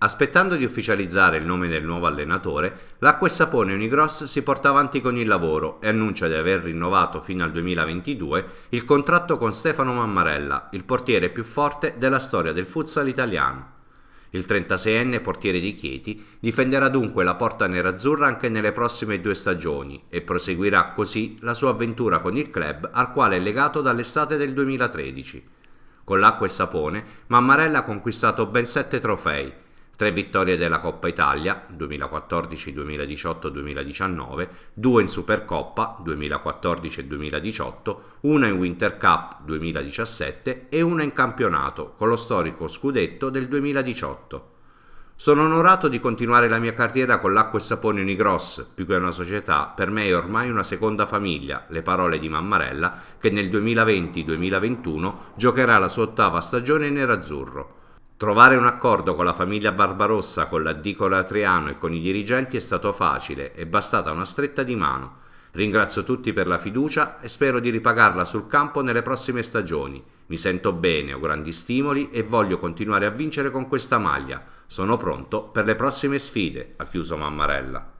Aspettando di ufficializzare il nome del nuovo allenatore, l'acqua e sapone Unigross si porta avanti con il lavoro e annuncia di aver rinnovato fino al 2022 il contratto con Stefano Mammarella, il portiere più forte della storia del futsal italiano. Il 36enne portiere di Chieti difenderà dunque la porta nerazzurra anche nelle prossime due stagioni e proseguirà così la sua avventura con il club al quale è legato dall'estate del 2013. Con l'acqua e sapone, Mammarella ha conquistato ben sette trofei, 3 vittorie della Coppa Italia 2014, 2018, 2019, 2 in Supercoppa 2014 e 2018, 1 in Winter Cup 2017 e 1 in campionato con lo storico scudetto del 2018. Sono onorato di continuare la mia carriera con l'acqua e sapone Unigross, più che una società, per me è ormai una seconda famiglia, le parole di Mammarella, che nel 2020-2021 giocherà la sua ottava stagione in nerazzurro. Trovare un accordo con la famiglia Barbarossa, con l'addicola Triano e con i dirigenti è stato facile, è bastata una stretta di mano. Ringrazio tutti per la fiducia e spero di ripagarla sul campo nelle prossime stagioni. Mi sento bene, ho grandi stimoli e voglio continuare a vincere con questa maglia. Sono pronto per le prossime sfide, ha chiuso Mammarella.